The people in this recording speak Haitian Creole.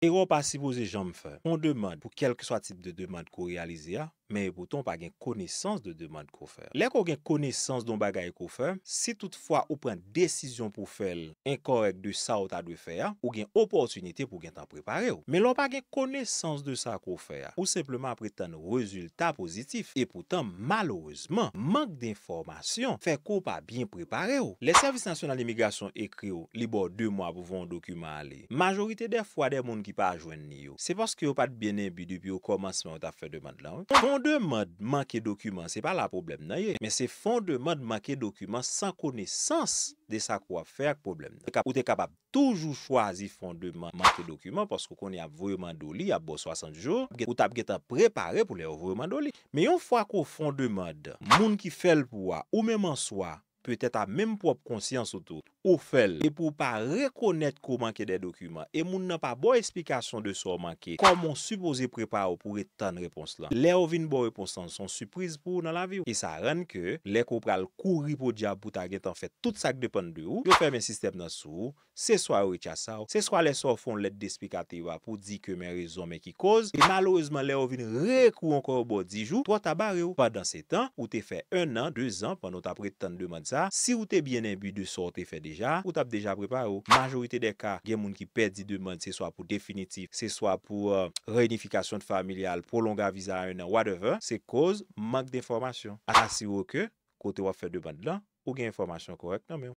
E ro pa si pou ze jom fe, on deman pou kelke swa tit de deman kou realize ya, men epouton pa gen koneysans de deman kou fè. Lèk ou gen koneysans don bagay kou fè, si toutfwa ou pren desisyon pou fèl enkorek de sa ou ta dwe fè, ou gen oportunite pou gen tan prepare ou. Men lò pa gen koneysans de sa kou fè, ou sepleman preten rezultat pozitif, epoutan malouzman, mank de informasyon, fè kou pa bin prepare ou. Le Servis National Immigrasyon ekri ou, li bo 2 mwa pou von dokumen ale. Majorite defwa de moun ki pa ajoen ni ou. Se pos ki ou pat bine bidu pi ou komanseman ou ta fè deman lang. Pon Fond de mode manke dokumen se pa la problem nan ye. Men se fond de mode manke dokumen san kone sens de sa kwa fe ak problem nan. Ou te kapap toujou chwazi fond de mode manke dokumen. Posko koni ap vwoyman do li, ap bo 60 jor. Ou tap getan prepare pou le vwoyman do li. Men yon fwa ko fond de mode, moun ki fel pou wa, ou menman swa, pe tè ta mèm pwop konsyans outou. Ou fèl, e pou pa rekonèt kou manke de dokumen, e moun nan pa bo eksplikasyon de sou manke, kon moun supose prepa ou pou reten repons lan. Le ou vin bo repons lan, son suprise pou nan la vi ou. E sa ren ke, le kou pral kouri pou diya bouta gen tan fèt tout sa k depan de ou, yo fè men sistem nan sou, se swa ou retya sa ou, se swa le sou fon let de eksplikativa pou di ke men rezon men ki koz, e malouzman le ou vin reku an kon ou bo dijou, to a tabare ou. Padan se tan, ou te fè un nan, Si ou te byen en bi de sote fè deja, ou tap deja prepa ou. Majorite de ka gen moun ki perdi demand se swa pou definitif, se swa pou euh, reunifikasyon familial, prolonga vizan an, whatever, se koz mank de informasyon. Ata si ou ke, kote wap fè demand lan, ou gen informasyon korek nan mè ou.